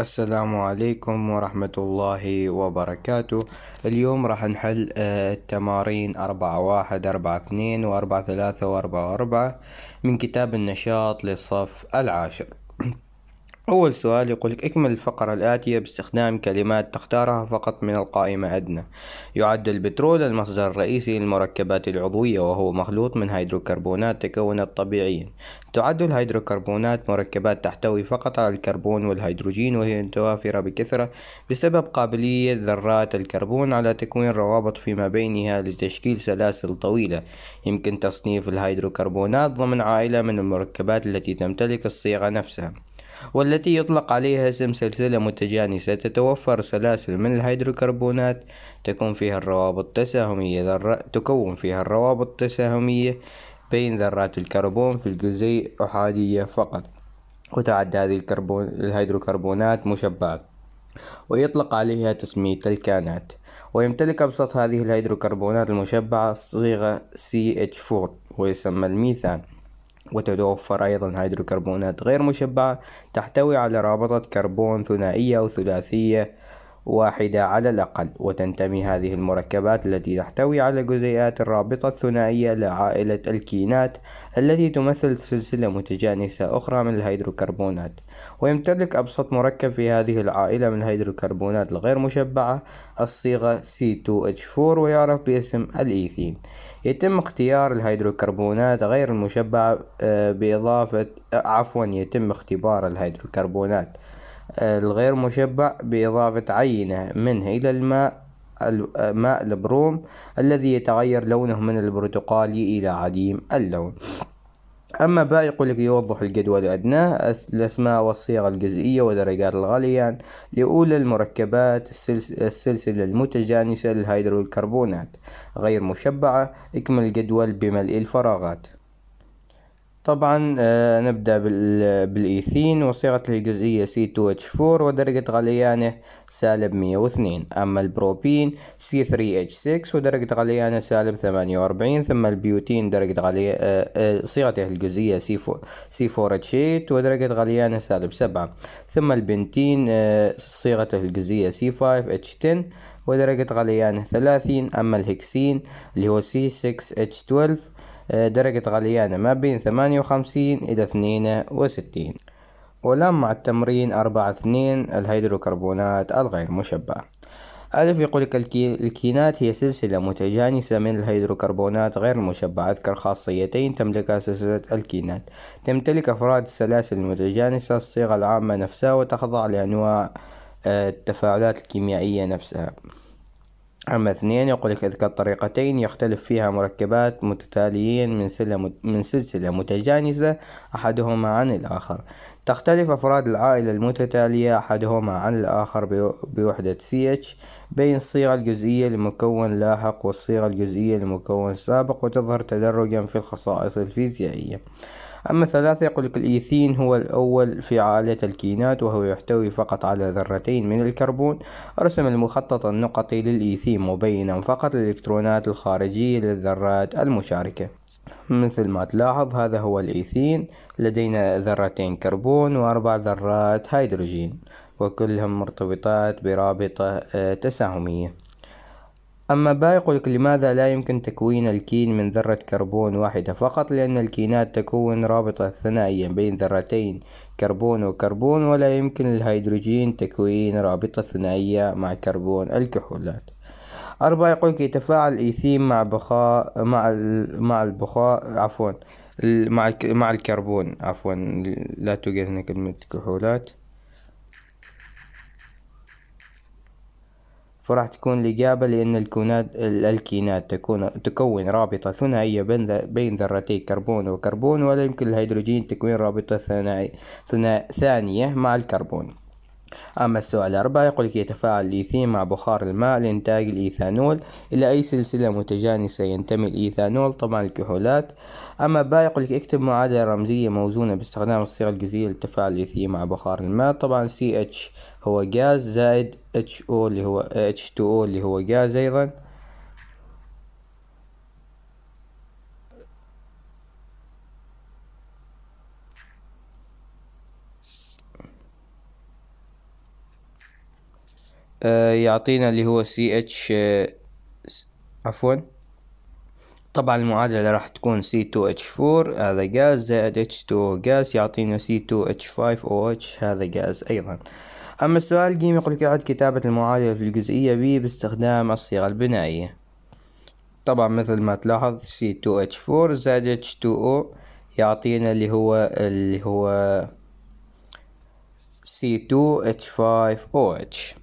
السلام عليكم ورحمة الله وبركاته اليوم راح نحل آه، التمارين أربعة واحد أربعة اثنين وأربعة ثلاثة وأربعة أربعة من كتاب النشاط للصف العاشر أول سؤال يقولك اكمل الفقرة الآتية باستخدام كلمات تختارها فقط من القائمة أدنى يعد البترول المصدر الرئيسي للمركبات العضوية وهو مخلوط من هيدروكربونات تكونت طبيعيا تعد الهيدروكربونات مركبات تحتوي فقط على الكربون والهيدروجين وهي متوافرة بكثرة بسبب قابلية ذرات الكربون على تكوين روابط فيما بينها لتشكيل سلاسل طويلة يمكن تصنيف الهيدروكربونات ضمن عائلة من المركبات التي تمتلك الصيغة نفسها والتي يطلق عليها اسم سلسلة متجانسة تتوفر سلاسل من الهيدروكربونات تكون فيها الروابط تساهمية ذرة تكون فيها الروابط التساهمية بين ذرات الكربون في الجزيء أحادية فقط وتعد هذه الكربون الهيدروكربونات مشبعات ويطلق عليها تسمية الكانات ويمتلك أبسط هذه الهيدروكربونات المشبعة صيغة CH4 ويسمى الميثان وتتوفر أيضا هيدروكربونات غير مشبعة تحتوي على رابطة كربون ثنائية أو ثلاثية واحدة على الأقل وتنتمي هذه المركبات التي تحتوي على جزيئات الرابطة الثنائية لعائلة الكينات التي تمثل سلسلة متجانسة أخرى من الهيدروكربونات ويمتلك أبسط مركب في هذه العائلة من الهيدروكربونات الغير مشبعة الصيغة C2H4 ويعرف باسم الإيثين يتم اختيار الهيدروكربونات غير المشبعة آه، بإضافة آه، عفوا يتم اختبار الهيدروكربونات الغير مشبع بإضافة عينة منه إلى الماء ماء البروم الذي يتغير لونه من البرتقالي إلى عديم اللون أما باقي يقول لك يوضح الجدول الأدنى الأسماء والصيغ الجزئية ودرجات الغليان لأولى المركبات السلسلة المتجانسة للهيدروكربونات غير مشبعة اكمل الجدول بملء الفراغات طبعا آه، نبدأ بالإيثين وصيغة الجزيئة C2H4 ودرجة غليانه سالب 102 أما البروبين C3H6 ودرجة غليانه سالب 48 ثم البيوتين درجة غلي... آه، آه، صيغته الجزيئة C4H8 ودرجة غليانه سالب 7 ثم البنتين صيغته الجزيئة C5H10 ودرجة غليانه 30 أما الهكسين اللي هو C6H12 آه، درجة غليانة ما بين ثمانية وخمسين إلى اثنين وستين ولمع التمرين أربعة اثنين الهيدروكربونات الغير مشبعة ألف يقول لك الكينات هي سلسلة متجانسة من الهيدروكربونات غير المشبعة أذكر خاصيتين تملكها سلسلة الكينات تمتلك أفراد السلاسل المتجانسة الصيغة العامة نفسها وتخضع لأنواع آه، التفاعلات الكيميائية نفسها أما اثنين يقول لك إذ كالطريقتين يختلف فيها مركبات متتاليين من, من سلسلة متجانسة أحدهما عن الآخر تختلف أفراد العائلة المتتالية أحدهما عن الآخر بوحدة CH بين الصيغة الجزئية لمكون لاحق والصيغة الجزئية لمكون سابق وتظهر تدرجا في الخصائص الفيزيائية أما الثلاثة يقول لك الإيثين هو الأول في عائلة الكينات وهو يحتوي فقط على ذرتين من الكربون رسم المخطط النقطي للإيثين مبينا فقط الإلكترونات الخارجية للذرات المشاركة مثل ما تلاحظ هذا هو الإيثين لدينا ذرتين كربون وأربع ذرات هيدروجين وكلهم مرتبطات برابطة آه، تساهمية أما با لك لماذا لا يمكن تكوين الكين من ذرة كربون واحدة فقط لأن الكينات تكون رابطة ثنائيا بين ذرتين كربون وكربون ولا يمكن للهيدروجين تكوين رابطة ثنائية مع كربون الكحولات أربعة يقول لك يتفاعل الإيثيم مع بخاء مع مع البخاء عفوا مع مع الكربون عفوا لا توجد هنا كلمة كحولات فراح تكون الإجابة لأن الكونات الألكينات تكون تكون رابطة ثنائية بين بين ذرتي كربون وكربون ولا يمكن للهيدروجين تكوين رابطة ثنائية ثانية مع الكربون أما السؤال الأربع يقول لك يتفاعل الإيثين مع بخار الماء لإنتاج الإيثانول إلى أي سلسلة متجانسة ينتمي الإيثانول طبعا الكحولات أما باء يقول لك اكتب معادلة رمزية موزونة باستخدام الصيغة الجزيئة لتفاعل الإيثين مع بخار الماء طبعا CH هو غاز زائد HO اللي هو H2O اللي هو غاز أيضا آه، يعطينا اللي هو سي اتش آه، عفوا طبعا المعادلة راح تكون سي تو اتش فور هذا غاز زائد اتش تو غاز يعطينا سي تو اتش فايف او اتش هذا غاز ايضا اما السؤال الجيم يقول لك اعد كتابة المعادلة في الجزئية بي باستخدام الصيغة البنائية طبعا مثل ما تلاحظ سي تو اتش فور زائد اتش تو او يعطينا اللي هو اللي هو سي تو اتش فايف او اتش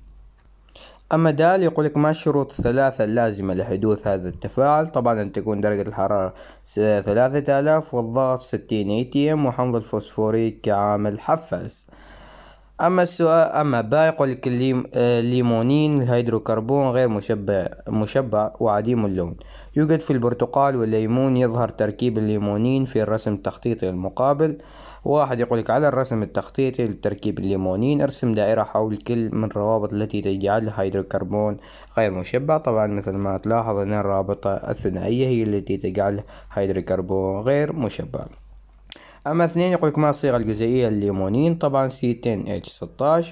أما دال يقول لك ما الشروط الثلاثة اللازمة لحدوث هذا التفاعل طبعا أن تكون درجة الحرارة ثلاثة آلاف والضغط ستين اي تي ام وحمض الفوسفوريك كعامل حفز أما السؤال أما باق الليمونين آه، الهيدروكربون غير مشبع مشبع وعديم اللون يوجد في البرتقال والليمون يظهر تركيب الليمونين في الرسم التخطيطي المقابل واحد يقولك على الرسم التخطيطي لتركيب الليمونين ارسم دائرة حول كل من الروابط التي تجعل الهيدروكربون غير مشبع طبعا مثل ما تلاحظ أن الرابطة الثنائية هي التي تجعل الهيدروكربون غير مشبع أما اثنين يقول لك ما الصيغة الجزيئية الليمونين طبعا C10H16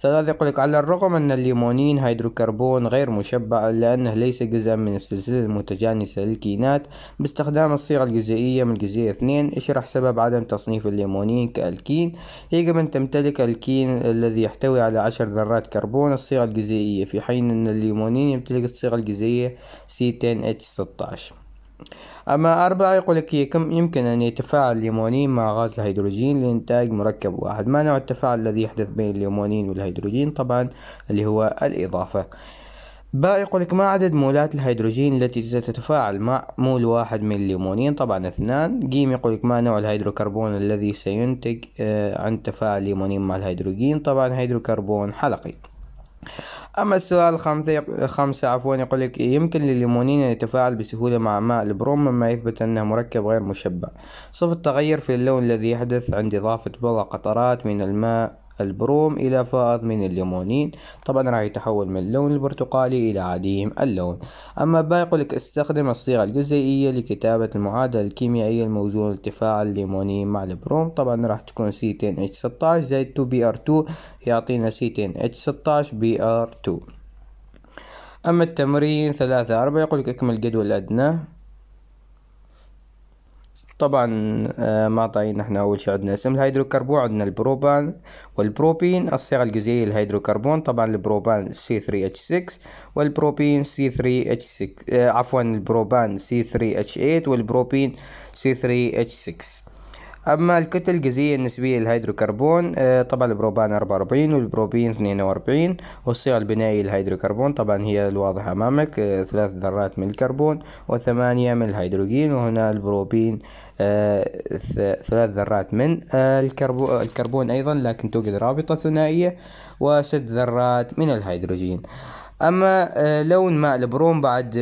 ثلاثة يقول لك على الرغم أن الليمونين هيدروكربون غير مشبع إلا أنه ليس جزءا من السلسلة المتجانسة للكينات باستخدام الصيغة الجزيئية من الجزيئة اثنين اشرح سبب عدم تصنيف الليمونين كالكين هي من تمتلك الكين الذي يحتوي على عشر ذرات كربون الصيغة الجزيئية في حين أن الليمونين يمتلك الصيغة الجزيئية C10H16 أما أربعة يقول لك كم يمكن أن يتفاعل الليمونين مع غاز الهيدروجين لإنتاج مركب واحد ما نوع التفاعل الذي يحدث بين الليمونين والهيدروجين طبعا اللي هو الإضافة باء يقول لك ما عدد مولات الهيدروجين التي ستتفاعل مع مول واحد من الليمونين طبعا اثنان جيم يقول لك ما نوع الهيدروكربون الذي سينتج آه، عن تفاعل الليمونين مع الهيدروجين طبعا هيدروكربون حلقي أما السؤال الخامس خمسة عفوا يقول لك يمكن لليمونين أن يتفاعل بسهولة مع ماء البروم مما يثبت أنه مركب غير مشبع صف التغير في اللون الذي يحدث عند إضافة بضع قطرات من الماء البروم إلى فائض من الليمونين طبعا راح يتحول من اللون البرتقالي إلى عديم اللون أما الباقي يقولك استخدم الصيغة الجزيئية لكتابة المعادلة الكيميائية الموزونة لتفاعل الليمونين مع البروم طبعا راح تكون C10H16 زائد 2Br2 يعطينا C10H16Br2 أما التمرين ثلاثة أربعة يقولك اكمل الجدول الأدنى طبعا آه، ما طاين احنا اول شيء عندنا اسم الهيدروكربون عندنا البروبان والبروبين الصيغه الجزيئيه الهيدروكربون طبعا البروبان C3H6 والبروبين C3H6 آه، عفوا البروبان C3H8 والبروبين C3H6 أما الكتل الجزيئة النسبية للهيدروكربون آه، طبعا البروبان أربعة وأربعين والبروبين اثنين وأربعين والصيغة البنائية للهيدروكربون طبعا هي الواضحة أمامك آه، ثلاث ذرات من الكربون وثمانية من الهيدروجين وهنا البروبين آه، ثلاث ذرات من الكربون أيضا لكن توجد رابطة ثنائية وست ذرات من الهيدروجين أما لون ماء البروم بعد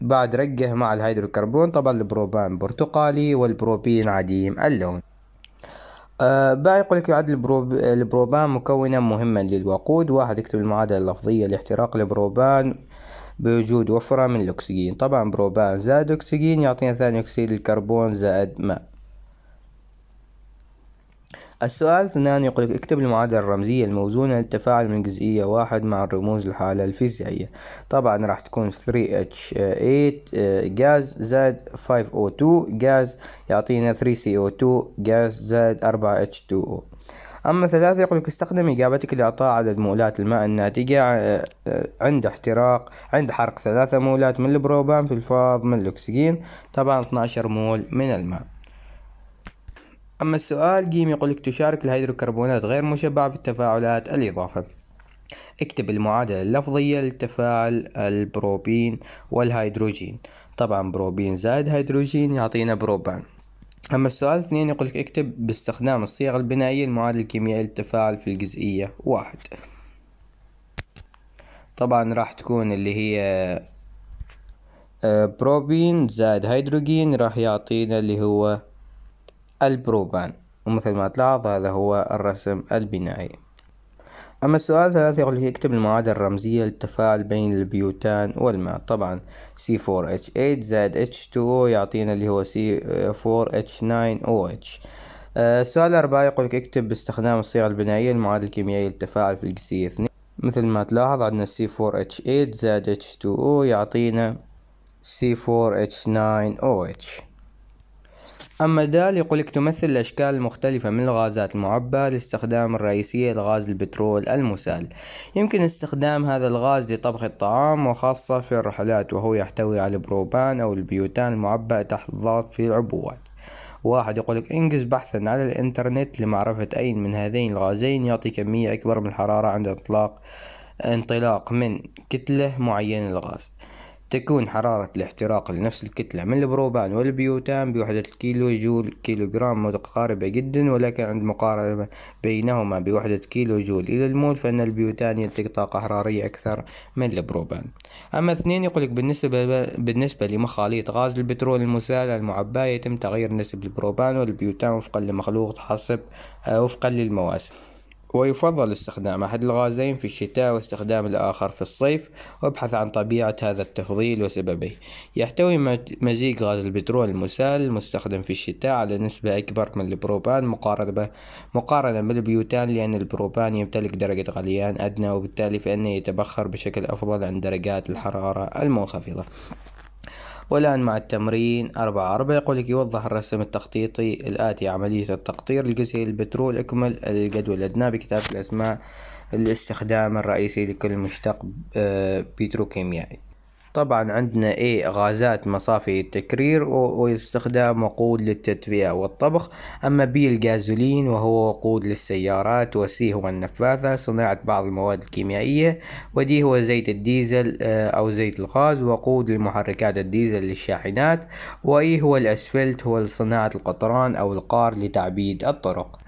بعد رقه مع الهيدروكربون طبعا البروبان برتقالي والبروبين عديم اللون أه بقى يقول لك يعد البروب... البروبان مكونا مهما للوقود واحد يكتب المعادلة اللفظية لاحتراق البروبان بوجود وفرة من الأكسجين طبعا بروبان زائد أكسجين يعطينا ثاني أكسيد الكربون زائد ماء السؤال اثنان يقول لك اكتب المعادلة الرمزية الموزونة للتفاعل من جزئية واحد مع الرموز الحالة الفيزيائية طبعا راح تكون 3H8 غاز زائد 5O2 غاز يعطينا 3CO2 غاز زائد 4H2O أما ثلاثة يقول لك استخدم إجابتك لإعطاء عدد مولات الماء الناتجة آه، آه، عند احتراق عند حرق ثلاثة مولات من البروبان في الفاض من الأكسجين طبعا 12 مول من الماء أما السؤال جيم يقول لك تشارك الهيدروكربونات غير مشبعة في التفاعلات الإضافة اكتب المعادلة اللفظية لتفاعل البروبين والهيدروجين طبعا بروبين زائد هيدروجين يعطينا بروبان أما السؤال اثنين يقول لك اكتب باستخدام الصيغ البنائية المعادلة الكيميائية للتفاعل في الجزئية واحد طبعا راح تكون اللي هي آه، بروبين زائد هيدروجين راح يعطينا اللي هو البروبان ومثل ما تلاحظ هذا هو الرسم البنائي أما السؤال الثالث يقول لي اكتب المعادلة الرمزية للتفاعل بين البيوتان والماء طبعا C4H8 زائد H2O يعطينا اللي هو C4H9OH آه، السؤال الأربعة يقول لك اكتب باستخدام الصيغة البنائية المعادلة الكيميائية للتفاعل في الجسية اثنين مثل ما تلاحظ عندنا C4H8 زائد H2O يعطينا C4H9OH أما دال لك تمثل الأشكال المختلفة من الغازات المعبأة لاستخدام الرئيسية لغاز البترول المسال يمكن استخدام هذا الغاز لطبخ الطعام وخاصة في الرحلات وهو يحتوي على البروبان أو البيوتان المعبأ تحت الضغط في العبوات واحد يقولك انجز بحثا على الانترنت لمعرفة أي من هذين الغازين يعطي كمية أكبر من الحرارة عند اطلاق انطلاق من كتلة معينة للغاز تكون حرارة الاحتراق لنفس الكتلة من البروبان والبيوتان بوحدة الكيلو جول جرام متقاربة جدا ولكن عند مقارنة بينهما بوحدة كيلو جول إلى المول فإن البيوتان ينتج طاقة حرارية أكثر من البروبان أما اثنين يقولك بالنسبة, بالنسبة لمخاليط غاز البترول المسالة المعباة يتم تغيير نسب البروبان والبيوتان وفقا لمخلوق حسب آه، وفقا للمواسم ويفضل استخدام أحد الغازين في الشتاء واستخدام الآخر في الصيف وابحث عن طبيعة هذا التفضيل وسببه يحتوي مزيج غاز البترول المسال المستخدم في الشتاء على نسبة أكبر من البروبان مقارنة مقارنة بالبيوتان لأن البروبان يمتلك درجة غليان أدنى وبالتالي فإنه يتبخر بشكل أفضل عند درجات الحرارة المنخفضة والآن مع التمرين أربعة أربعة يقول لك يوضح الرسم التخطيطي الآتي عملية التقطير الجزئي البترول اكمل الجدول الأدنى بكتابة الأسماء الاستخدام الرئيسي لكل مشتق آه، بتروكيميائي طبعا عندنا اي غازات مصافي التكرير واستخدام وقود للتدفئة والطبخ اما بي الجازولين وهو وقود للسيارات وسي هو النفاثة صناعة بعض المواد الكيميائية ودي هو زيت الديزل آه، او زيت الغاز وقود لمحركات الديزل للشاحنات واي هو الاسفلت هو لصناعة القطران او القار لتعبيد الطرق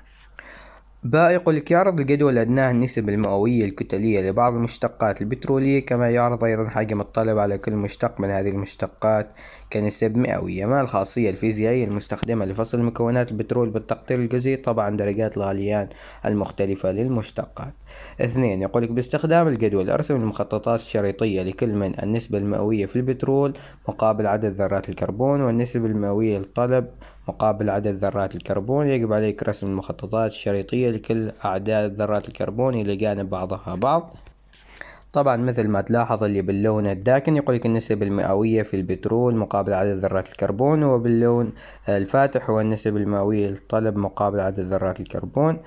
بائق الكيارض الجدول أدناه النسب المئوية الكتلية لبعض المشتقات البترولية كما يعرض أيضا حجم الطلب على كل مشتق من هذه المشتقات كنسب مئوية مع الخاصية الفيزيائية المستخدمة لفصل مكونات البترول بالتقطير الجزيء طبعا درجات الغليان المختلفة للمشتقات اثنين يقولك باستخدام الجدول ارسم المخططات الشريطية لكل من النسبة المئوية في البترول مقابل عدد ذرات الكربون والنسبة المئوية للطلب مقابل عدد ذرات الكربون يجب عليك رسم المخططات الشريطية لكل أعداد ذرات الكربون إلى جانب بعضها بعض طبعا مثل ما تلاحظ اللي باللون الداكن يقول لك النسب المئوية في البترول مقابل عدد ذرات الكربون وباللون الفاتح هو النسب المئوية للطلب مقابل عدد ذرات الكربون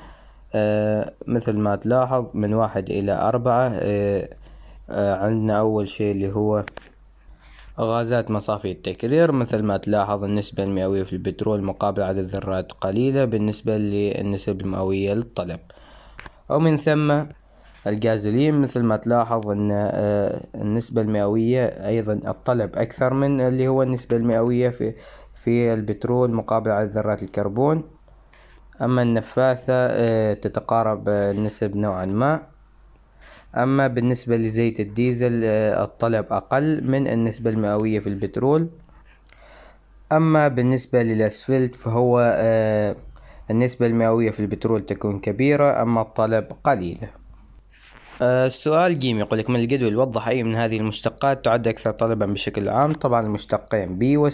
آه، مثل ما تلاحظ من واحد إلى أربعة آه، آه، عندنا أول شيء اللي هو غازات مصافي التكرير مثل ما تلاحظ النسبة المئوية في البترول مقابل عدد ذرات قليلة بالنسبة للنسب المئوية للطلب ومن ثم الجازولين مثل ما تلاحظ ان آه، النسبة المئوية ايضا الطلب اكثر من اللي هو النسبة المئوية في في البترول مقابل على ذرات الكربون اما النفاثة آه، تتقارب النسب آه، نوعا ما اما بالنسبة لزيت الديزل الطلب اقل من النسبة المئوية في البترول اما بالنسبة للاسفلت فهو النسبة المئوية في البترول تكون كبيرة أما الطلب قليلة آه، السؤال جيم يقول لك من الجدول وضح أي من هذه المشتقات تعد أكثر طلبا بشكل عام طبعا المشتقين بي و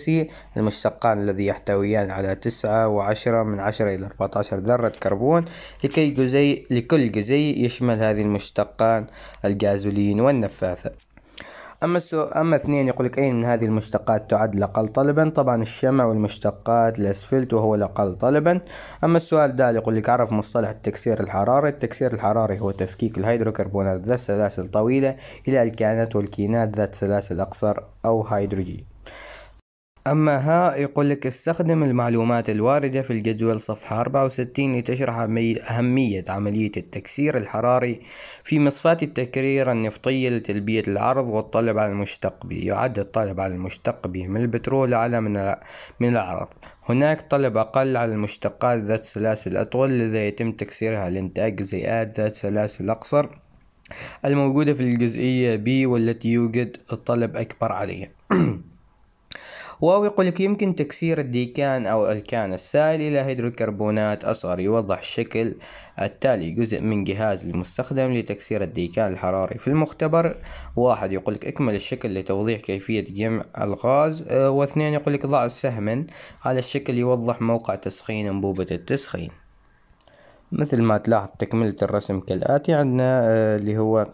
المشتقان الذي يحتويان على تسعة وعشرة من عشرة إلى أربعة عشر ذرة كربون لكي جزيء لكل جزيء يشمل هذه المشتقان الجازولين والنفاثة أما السو... أما اثنين يقول لك أي من هذه المشتقات تعد الأقل طلبا طبعا الشمع والمشتقات الأسفلت وهو الأقل طلبا أما السؤال ده يقول لك عرف مصطلح التكسير الحراري التكسير الحراري هو تفكيك الهيدروكربونات ذات سلاسل طويلة إلى الكائنات والكينات ذات سلاسل أقصر أو هيدروجين أما ها يقول لك استخدم المعلومات الواردة في الجدول صفحة 64 لتشرح أهمية عملية التكسير الحراري في مصفاة التكرير النفطية لتلبية العرض والطلب على المشتق به يعد الطلب على المشتق به من البترول أعلى من العرض هناك طلب أقل على المشتقات ذات سلاسل أطول لذا يتم تكسيرها لإنتاج زيئات ذات سلاسل أقصر الموجودة في الجزئية B والتي يوجد الطلب أكبر عليها واو يقول لك يمكن تكسير الديكان أو الكان السائل إلى هيدروكربونات أصغر يوضح الشكل التالي جزء من جهاز المستخدم لتكسير الديكان الحراري في المختبر واحد يقول لك اكمل الشكل لتوضيح كيفية جمع الغاز آه، واثنين يقول لك ضع سهما على الشكل يوضح موقع تسخين أنبوبة التسخين مثل ما تلاحظ تكملة الرسم كالآتي عندنا آه، اللي هو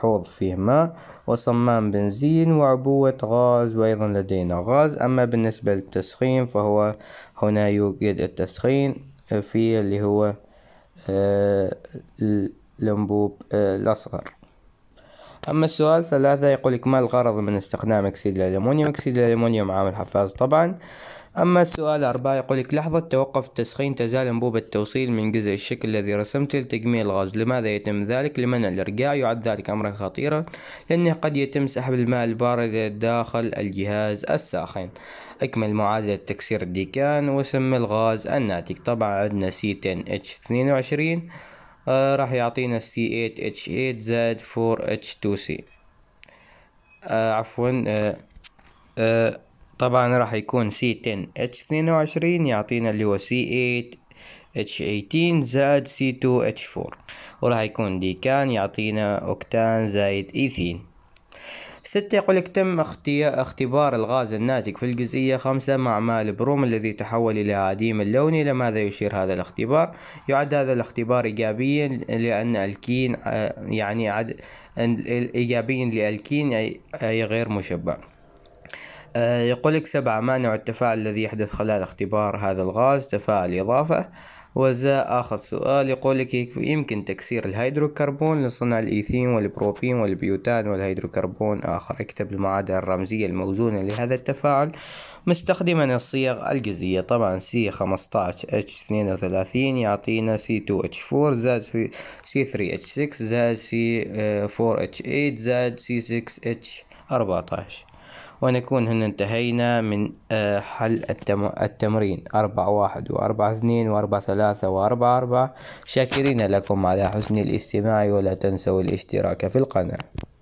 حوض فيه ماء وصمام بنزين وعبوة غاز وأيضا لدينا غاز أما بالنسبة للتسخين فهو هنا يوجد التسخين في اللي هو آه، الأنبوب آه، الأصغر أما السؤال ثلاثة يقول لك ما الغرض من استخدام أكسيد الألمونيوم أكسيد الألمونيوم عامل حفاز طبعا أما السؤال أربعة يقول لك لحظة توقف التسخين تزال أنبوب التوصيل من جزء الشكل الذي رسمته لتجميل الغاز لماذا يتم ذلك لمنع الإرجاع يعد ذلك أمرا خطيرا لأنه قد يتم سحب الماء البارد داخل الجهاز الساخن أكمل معادلة تكسير الديكان وسم الغاز الناتج طبعا عندنا سي 10 h آه راح يعطينا سي 8 h زائد 4H2C آه عفوا آه آه طبعا راح يكون سي 10 اتش 22 يعطينا اللي هو سي 8 اتش 18 زايد سي 2 اتش 4 وراح يكون دي كان يعطينا أوكتان زائد إيثين ستة يقول لك تم اختبار الغاز الناتج في الجزئية خمسة مع ماء البروم الذي تحول إلى عديم اللون إلى ماذا يشير هذا الاختبار يعد هذا الاختبار إيجابيا لأن الكين آه، يعني عد إيجابيا لألكين أي غير مشبع آه، يقول لك سبعة ما نوع التفاعل الذي يحدث خلال اختبار هذا الغاز تفاعل إضافة وزاء آخر سؤال يقول لك يمكن تكسير الهيدروكربون لصنع الإيثين والبروبين والبيوتان والهيدروكربون آخر اكتب المعادلة الرمزية الموزونة لهذا التفاعل مستخدما الصيغ الجزية طبعا C15H32 يعطينا C2H4 4 زاد c C3H6 زاد c C4H8 زاد c 6 C6H14 ونكون هنا انتهينا من آه، حل التمرين أربعة واحد وأربعة اثنين وأربعة ثلاثة وأربعة أربعة شاكرين لكم على حسن الاستماع ولا تنسوا الاشتراك في القناة